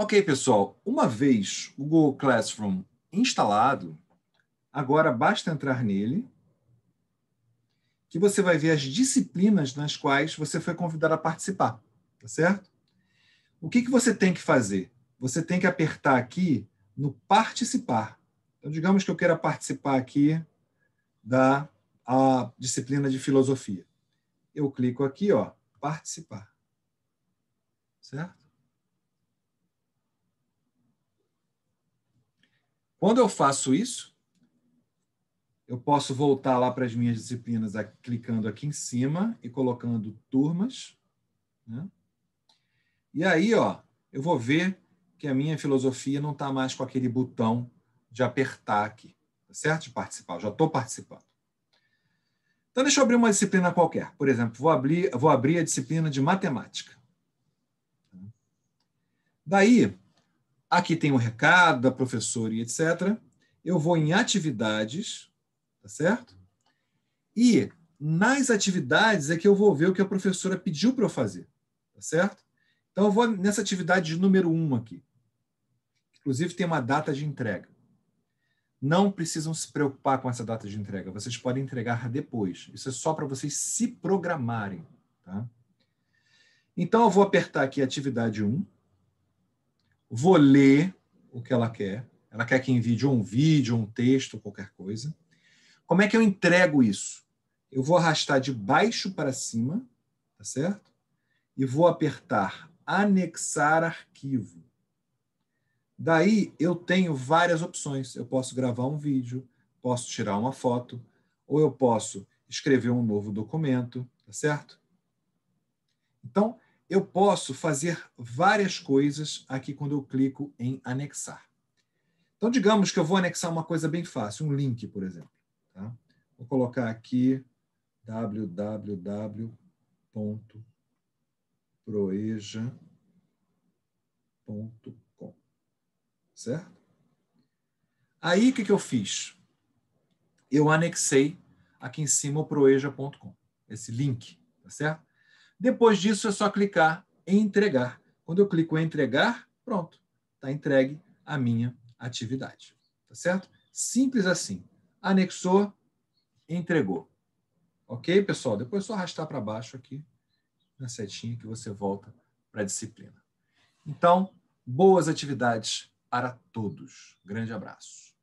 Ok, pessoal, uma vez o Google Classroom instalado, agora basta entrar nele, que você vai ver as disciplinas nas quais você foi convidado a participar, tá certo? O que, que você tem que fazer? Você tem que apertar aqui no participar. Então, digamos que eu queira participar aqui da disciplina de filosofia. Eu clico aqui, ó, participar. Certo? Quando eu faço isso, eu posso voltar lá para as minhas disciplinas clicando aqui em cima e colocando turmas. Né? E aí, ó, eu vou ver que a minha filosofia não está mais com aquele botão de apertar aqui, tá certo? De participar, eu já estou participando. Então, deixa eu abrir uma disciplina qualquer. Por exemplo, vou abrir, vou abrir a disciplina de matemática. Daí, aqui tem um recado da professora e etc. Eu vou em atividades, tá certo? E nas atividades é que eu vou ver o que a professora pediu para eu fazer, tá certo? Então eu vou nessa atividade número 1 um aqui. Inclusive tem uma data de entrega. Não precisam se preocupar com essa data de entrega, vocês podem entregar depois. Isso é só para vocês se programarem, tá? Então eu vou apertar aqui atividade 1. Um vou ler o que ela quer. Ela quer que envie um vídeo, um texto, qualquer coisa. Como é que eu entrego isso? Eu vou arrastar de baixo para cima, tá certo? E vou apertar anexar arquivo. Daí eu tenho várias opções. Eu posso gravar um vídeo, posso tirar uma foto, ou eu posso escrever um novo documento, tá certo? Então, eu posso fazer várias coisas aqui quando eu clico em anexar. Então, digamos que eu vou anexar uma coisa bem fácil, um link, por exemplo. Tá? Vou colocar aqui www.proeja.com. Certo? Aí, o que, que eu fiz? Eu anexei aqui em cima o proeja.com, esse link, tá certo? Depois disso, é só clicar em entregar. Quando eu clico em entregar, pronto, está entregue a minha atividade. Tá certo? Simples assim. Anexou, entregou. Ok, pessoal? Depois é só arrastar para baixo aqui na setinha que você volta para a disciplina. Então, boas atividades para todos. Grande abraço.